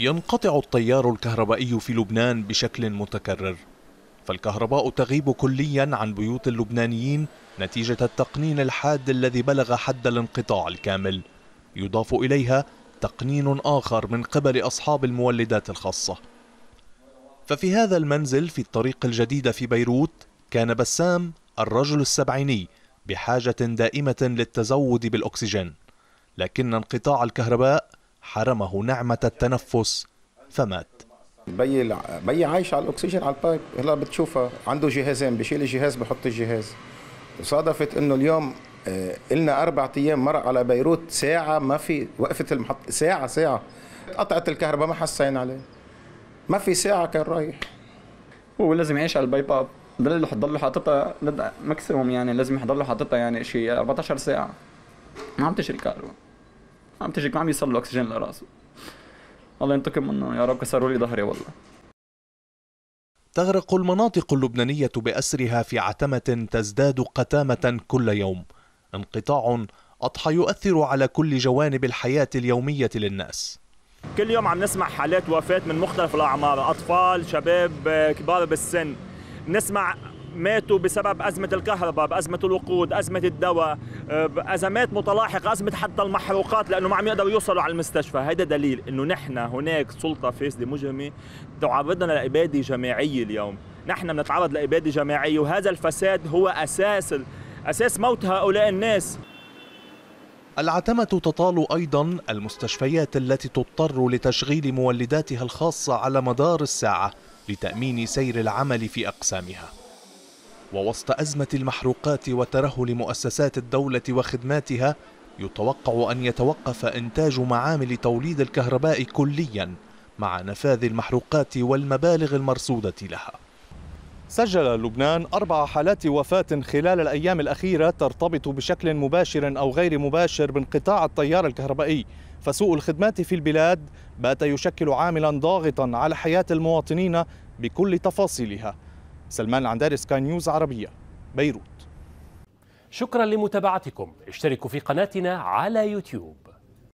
ينقطع التيار الكهربائي في لبنان بشكل متكرر فالكهرباء تغيب كليا عن بيوت اللبنانيين نتيجة التقنين الحاد الذي بلغ حد الانقطاع الكامل يضاف إليها تقنين آخر من قبل أصحاب المولدات الخاصة ففي هذا المنزل في الطريق الجديدة في بيروت كان بسام الرجل السبعيني بحاجة دائمة للتزود بالأكسجين لكن انقطاع الكهرباء حرمه نعمة التنفس فمات بي بي عايش على الاكسجين على البايب هلا بتشوفها عنده جهازين بشيل الجهاز بحط الجهاز صادفت انه اليوم قلنا آه، اربع ايام مر على بيروت ساعه ما في وقفت المحطه ساعه ساعه قطعت الكهرباء ما حسين عليه ما في ساعه كان رايح هو لازم يعيش على البايب اب ضل ضل حاططها ماكسيموم يعني لازم يضل حاططها يعني شيء 14 ساعه ما عم تشري كهرباء عم تجيك عم يوصل له اكسجين لراسه الله ينتقم منه يا رب كسروا لي ظهري والله تغرق المناطق اللبنانية بأسرها في عتمة تزداد قتامة كل يوم انقطاع أضحى يؤثر على كل جوانب الحياة اليومية للناس كل يوم عم نسمع حالات وفاة من مختلف الأعمار أطفال شباب كبار بالسن نسمع ماتوا بسبب أزمة الكهرباء بأزمة الوقود أزمة الدواء آه، أزمات متلاحقة أزمة حتى المحروقات لأنه ما عم يقدروا يوصلوا على المستشفى هذا دليل أنه نحن هناك سلطة فاسدة مجرمة تعرضنا لإبادة جماعية اليوم نحن بنتعرض لإبادة جماعية وهذا الفساد هو أساس أساس موت هؤلاء الناس العتمة تطال أيضا المستشفيات التي تضطر لتشغيل مولداتها الخاصة على مدار الساعة لتأمين سير العمل في أقسامها ووسط أزمة المحروقات وترهل مؤسسات الدولة وخدماتها يتوقع أن يتوقف إنتاج معامل توليد الكهرباء كليا مع نفاذ المحروقات والمبالغ المرصودة لها سجل لبنان أربع حالات وفاة خلال الأيام الأخيرة ترتبط بشكل مباشر أو غير مباشر بانقطاع التيار الكهربائي فسوء الخدمات في البلاد بات يشكل عاملا ضاغطا على حياة المواطنين بكل تفاصيلها سلمان العنداري سكاي نيوز عربية بيروت شكرا لمتابعتكم اشتركوا في قناتنا على يوتيوب